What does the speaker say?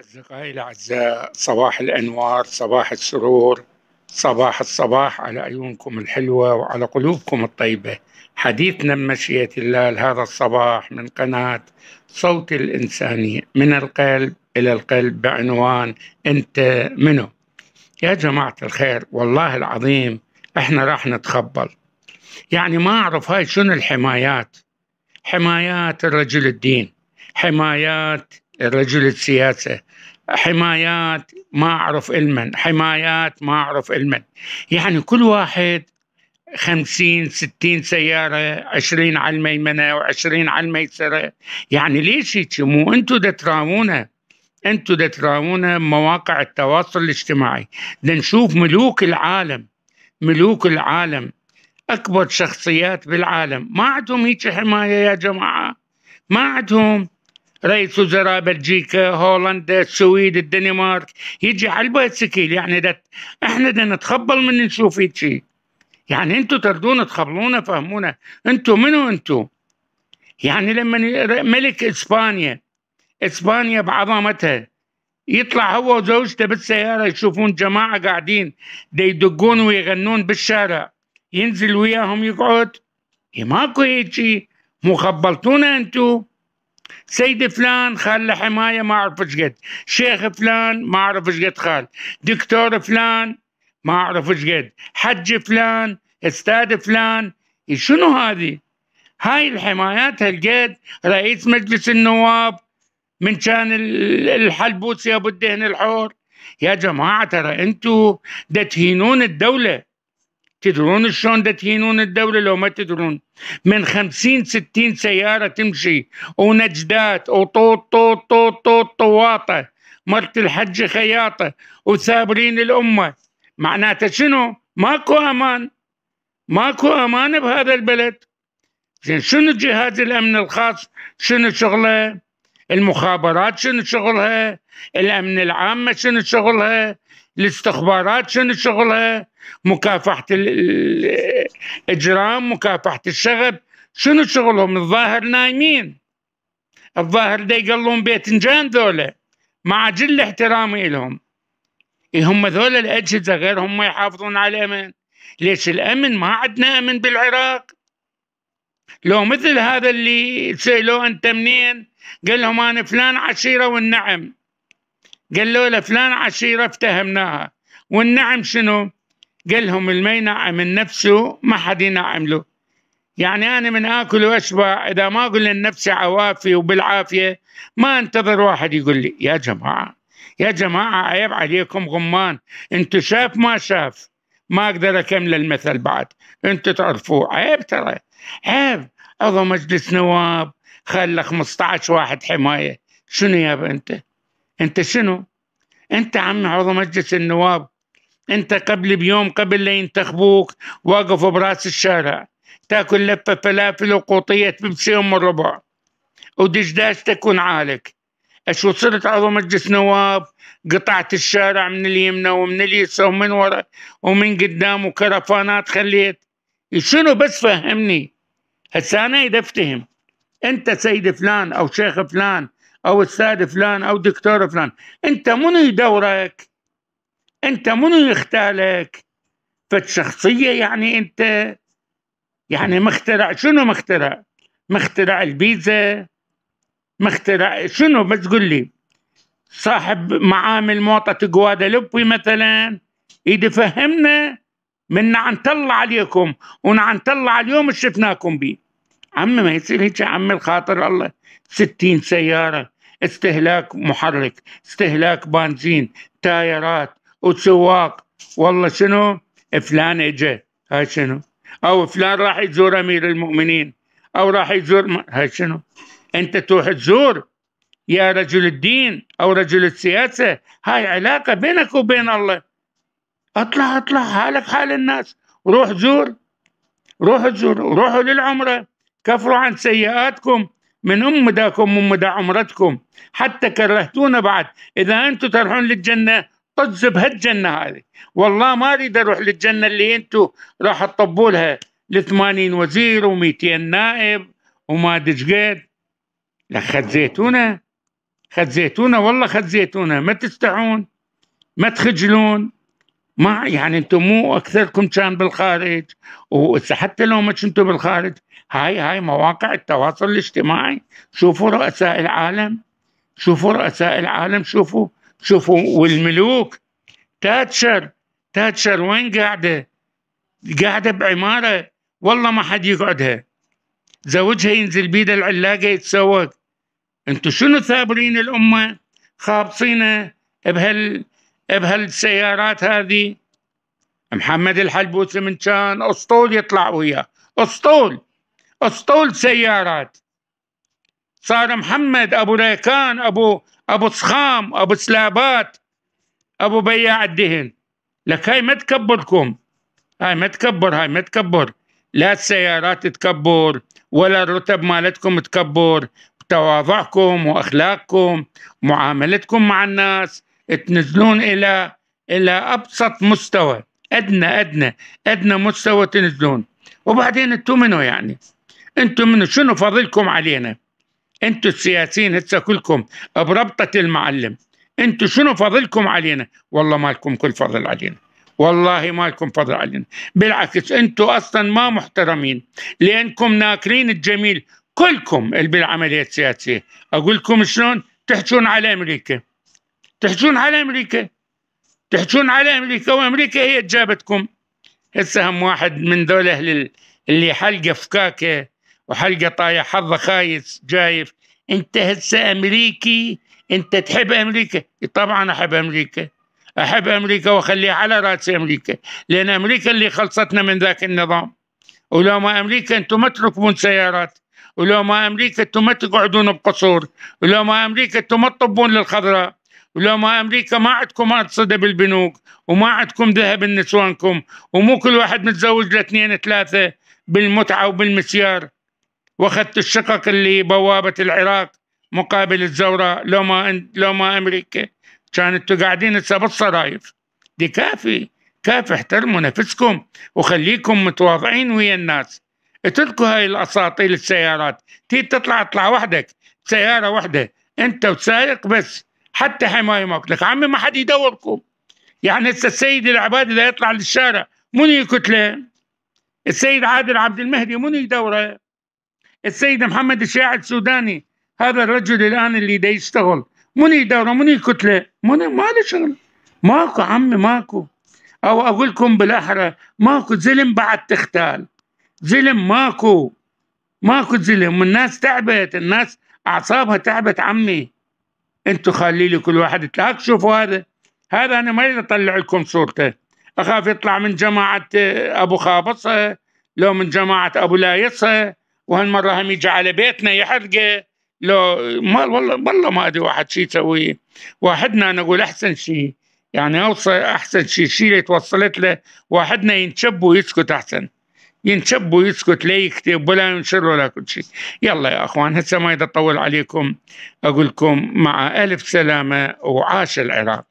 أصدقائي الأعزاء صباح الأنوار صباح السرور صباح الصباح على عيونكم الحلوة وعلى قلوبكم الطيبة حديثنا بمشيئة الله لهذا الصباح من قناة صوت الإنساني من القلب إلى القلب بعنوان أنت منه يا جماعة الخير والله العظيم احنا راح نتخبل يعني ما أعرف هاي شنو الحمايات حمايات الرجل الدين حمايات الرجل السياسة حمايات ما أعرف المن حمايات ما أعرف المن يعني كل واحد خمسين ستين سيارة عشرين على الميمنة وعشرين على الميسرة يعني ليش هيك مو أنتوا دا أنتوا دا مواقع التواصل الاجتماعي نشوف ملوك العالم ملوك العالم أكبر شخصيات بالعالم ما عندهم هيك حماية يا جماعة ما عندهم رئيس وزراء بلجيكا هولندا السويد الدنمارك يجي على البايسكيل يعني ده احنا بدنا نتخبل من نشوف شيء يعني انتوا تردون تخبلونا فهمونا انتوا منو انتوا يعني لما ملك اسبانيا اسبانيا بعظمتها يطلع هو وزوجته بالسيارة يشوفون جماعة قاعدين يدقون ويغنون بالشارع ينزل وياهم يقعد إيه، ماكو هيجي مخبلتونا خبلتونا انتو سيد فلان خال حماية ما أعرف إيش قد شيخ فلان ما أعرف إيش قد خال دكتور فلان ما أعرف إيش قد حج فلان استاذ فلان إيه، شنو هذه هاي الحمايات هالقد رئيس مجلس النواب من كان الحلبوسي ابو الدهن الحور يا جماعه ترى انتم دتهينون الدوله تدرون شلون تهينون الدولة لو ما تدرون من خمسين ستين سيارة تمشي ونجدات وطوط طوط طوط طوط طواطة مرت الحج خياطة وثابرين الأمة معناتها شنو ماكو أمان ماكو أمان بهذا البلد زين شنو جهاز الأمن الخاص شنو شغله المخابرات شنو شغلها الأمن العامة شنو شغلها الاستخبارات شنو شغلها مكافحه الاجرام مكافحه الشغب شنو شغلهم الظاهر نايمين الظاهر دا يقلون باذنجان ذولا مع جل احترامي لهم إيه هم ذولا الاجهزه غير هم يحافظون على الامن ليش الامن ما عندنا امن بالعراق لو مثل هذا اللي سألوه انت منين قال لهم انا فلان عشيره والنعم قالوا له فلان عشيره افتهمناها والنعم شنو؟ قال لهم اللي ما من نفسه ما حد ينعم له يعني أنا من آكل وأشبع إذا ما اقول لنفسي عوافي وبالعافية ما انتظر واحد يقول لي يا جماعة يا جماعة عيب عليكم غمان انتو شاف ما شاف ما أقدر أكمل المثل بعد انتو تعرفوه عيب ترى عيب عضو مجلس نواب خلى 15 واحد حماية شنو يابا انت انت شنو انت عمي عضو مجلس النواب انت قبل بيوم قبل لا ينتخبوك واقف براس الشارع تاكل لفه فلافل وقوطيه بيبسي ام الربع ودشداش تكون عالك اشو صرت عضو مجلس نواب قطعت الشارع من اليمنى ومن اليسرى ومن ورا ومن قدام وكرفانات خليت شنو بس فهمني هسه انا اذا افتهم انت سيد فلان او شيخ فلان او استاذ فلان او دكتور فلان انت منو يدورك انت منو يختالك فت شخصية يعني انت يعني مخترع شنو مخترع مخترع البيتزا مخترع شنو بس قل لي صاحب معامل موطة لبوي مثلا يدفهمنا من عن طلع عليكم ونعن طلع اليوم شفناكم به عمي ما يصير هيك عمي الخاطر الله 60 سيارة استهلاك محرك استهلاك بنزين تايرات وتسواق والله شنو فلان اجى هاي شنو او فلان راح يزور امير المؤمنين او راح يزور م... هاي شنو انت تروح تزور يا رجل الدين او رجل السياسه هاي علاقه بينك وبين الله اطلع اطلع حالك حال الناس روح زور روح زور روحوا للعمره كفروا عن سيئاتكم من أم مداكم أم عمرتكم حتى كرهتونا بعد إذا أنتم تروحون للجنة طز بهالجنه هذه والله ما اريد اروح للجنه اللي انتم راح تطبوا لها ل 80 وزير و200 نائب وما دشقد لا خزيتونا زيتونه زيتونه والله خزيتونا زيتونه ما تستحون ما تخجلون ما يعني انتم مو اكثركم كان بالخارج وحتى لو ما كنتوا بالخارج هاي هاي مواقع التواصل الاجتماعي شوفوا رؤساء العالم شوفوا رؤساء العالم شوفوا شوفوا والملوك تاتشر تاتشر وين قاعده؟ قاعده بعماره والله ما حد يقعدها زوجها ينزل بيد العلاقه يتسوق انتم شنو ثابرين الامه؟ خابصينه بهال بهالسيارات هذه محمد الحلبوسي من كان اسطول يطلع وياه اسطول اسطول سيارات صار محمد ابو ريكان ابو ابو صخام ابو سلابات ابو بياع الدهن لك هاي ما تكبركم هاي ما تكبر هاي ما تكبر لا السيارات تكبر ولا الرتب مالتكم تكبر تواضعكم واخلاقكم معاملتكم مع الناس تنزلون الى الى ابسط مستوى ادنى ادنى ادنى مستوى تنزلون وبعدين انتم منو يعني انتم منو شنو فضلكم علينا انتوا السياسيين هسه كلكم بربطة المعلم انتوا شنو فضلكم علينا والله ما لكم كل فضل علينا والله ما لكم فضل علينا بالعكس انتوا اصلا ما محترمين لانكم ناكرين الجميل كلكم اللي بالعمليه السياسيه اقول لكم شلون تحجون على امريكا تحجون على امريكا تحجون على امريكا وامريكا هي جابتكم هسه هم واحد من ذول اهل اللي حلقه فكاكه وحلقة طايح حظه خايس جايف انت هسه امريكي انت تحب امريكا إيه طبعا احب امريكا احب امريكا واخليها على راس امريكا لان امريكا اللي خلصتنا من ذاك النظام ولو ما امريكا انتم ما تركبون سيارات ولو ما امريكا انتم ما تقعدون بقصور ولو ما امريكا انتم ما تطبون للخضراء ولو ما امريكا ما عندكم ارصده بالبنوك وما عندكم ذهب لنسوانكم ومو كل واحد متزوج لاثنين ثلاثه بالمتعه وبالمسيار واخذت الشقق اللي بوابه العراق مقابل الزوراء لو ما لو ما امريكا كانت قاعدين هسه بالصرايف دي كافي كافي احترموا نفسكم وخليكم متواضعين ويا الناس اتركوا هاي الاساطيل السيارات تي تطلع اطلع وحدك سياره وحده انت وسايق بس حتى حمايه ما لك عمي ما حد يدوركم يعني هسه السيد العبادي اذا يطلع للشارع منو يكتله السيد عادل عبد المهدي منو يدوره السيد محمد الشاعر السوداني هذا الرجل الآن اللي دا يشتغل مني دورة مني كتلة مني ما له شغل ماكو عمي ماكو أو أقول لكم بالأحرى ماكو زلم بعد تختال زلم ماكو ماكو زلم والناس تعبت الناس أعصابها تعبت عمي انتم خلي لي كل واحد تلاك شوفوا هذا هذا أنا ما أطلع لكم صورته أخاف يطلع من جماعة أبو خابصة لو من جماعة أبو لايصة وهالمره هم يجي على بيتنا يحرقه لو ما والله والله ما ادري واحد شو يسوي واحدنا انا اقول احسن شيء يعني اوصل احسن شيء الشيء اللي توصلت له واحدنا ينشب ويسكت احسن ينشب ويسكت لا يكتب ولا ينشر ولا كل شيء يلا يا اخوان هسه ما اطول عليكم اقول لكم مع الف سلامه وعاش العراق